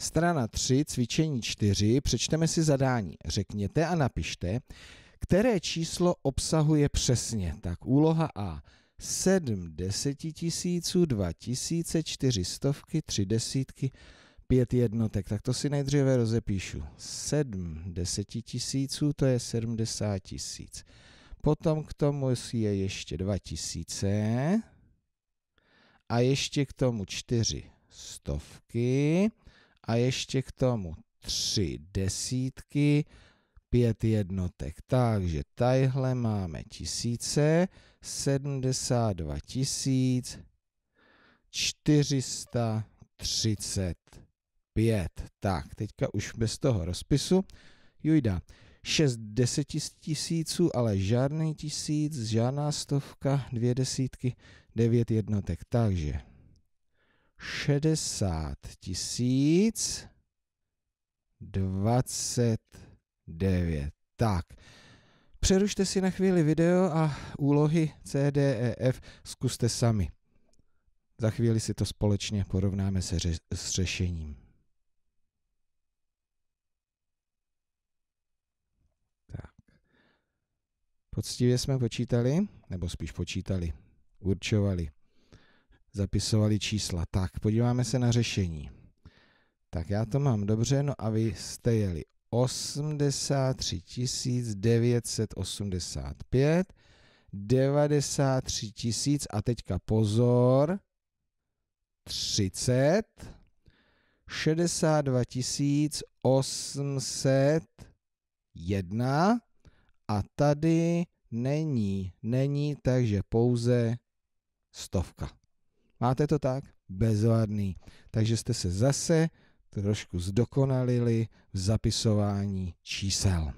Strana 3, cvičení 4, přečteme si zadání. Řekněte a napište, které číslo obsahuje přesně. Tak úloha A. 7 desetitisíců, 2 tisíce, 4 stovky, 3 desítky, 5 jednotek. Tak to si nejdříve rozepíšu. 7 desetitisíců, to je 70 tisíc. Potom k tomu je ještě 2 tisíce a ještě k tomu 4 stovky a ještě k tomu tři desítky, pět jednotek. Takže tadyhle máme tisíce, 72 tisíc, 435. Tak, teďka už bez toho rozpisu. Jujda. 6 deseti tisíců, ale žádný tisíc, žádná stovka, dvě desítky, devět jednotek. Takže 60 tisíc 29. Tak, přerušte si na chvíli video a úlohy CDEF zkuste sami. Za chvíli si to společně porovnáme se ře- s řešením. Tak. Poctivě jsme počítali, nebo spíš počítali, určovali zapisovali čísla. Tak, podíváme se na řešení. Tak já to mám dobře, no a vy jste jeli 83 985, 93 000 a teďka pozor, 30, 62 801 a tady není, není, takže pouze stovka. Máte to tak? Bezvadný. Takže jste se zase trošku zdokonalili v zapisování čísel.